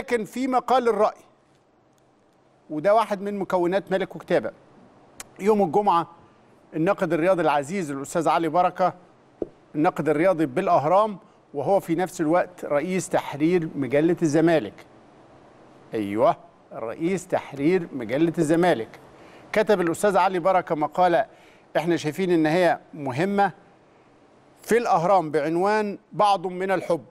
لكن في مقال الرأي وده واحد من مكونات ملك وكتابة يوم الجمعة الناقد الرياضي العزيز الأستاذ علي بركة الناقد الرياضي بالأهرام وهو في نفس الوقت رئيس تحرير مجلة الزمالك أيوه رئيس تحرير مجلة الزمالك كتب الأستاذ علي بركة مقالة احنا شايفين ان هي مهمة في الأهرام بعنوان بعض من الحب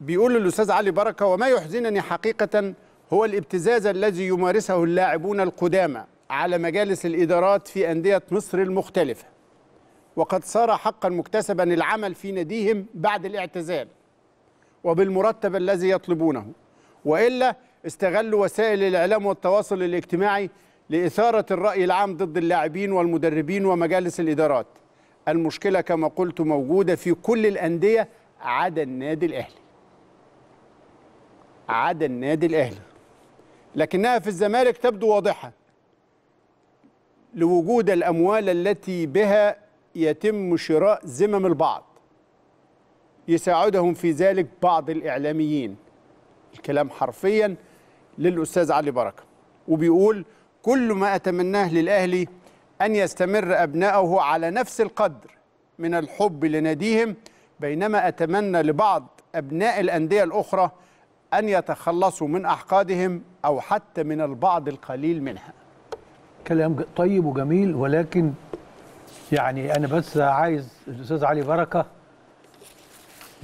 بيقول الاستاذ علي بركه وما يحزنني حقيقه هو الابتزاز الذي يمارسه اللاعبون القدامى على مجالس الادارات في انديه مصر المختلفه وقد صار حقا مكتسبا العمل في ناديهم بعد الاعتزال وبالمرتب الذي يطلبونه والا استغلوا وسائل الاعلام والتواصل الاجتماعي لاثاره الراي العام ضد اللاعبين والمدربين ومجالس الادارات المشكله كما قلت موجوده في كل الانديه عدا النادي الاهلي عدا النادي الاهلي لكنها في الزمالك تبدو واضحه لوجود الاموال التي بها يتم شراء ذمم البعض يساعدهم في ذلك بعض الاعلاميين الكلام حرفيا للاستاذ علي بركه وبيقول كل ما اتمناه للاهلي ان يستمر ابنائه على نفس القدر من الحب لناديهم بينما اتمنى لبعض ابناء الانديه الاخرى أن يتخلصوا من أحقادهم أو حتى من البعض القليل منها كلام طيب وجميل ولكن يعني أنا بس عايز الأستاذ علي بركة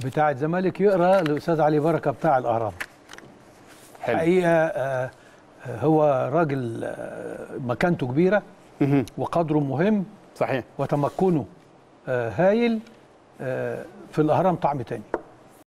بتاع الزمالك يقرأ الأستاذ علي بركة بتاع الأهرام حلو. حقيقة آه، آه، هو راجل آه، مكانته كبيرة وقدره مهم صحيح وتمكنه هايل في الأهرام طعم تاني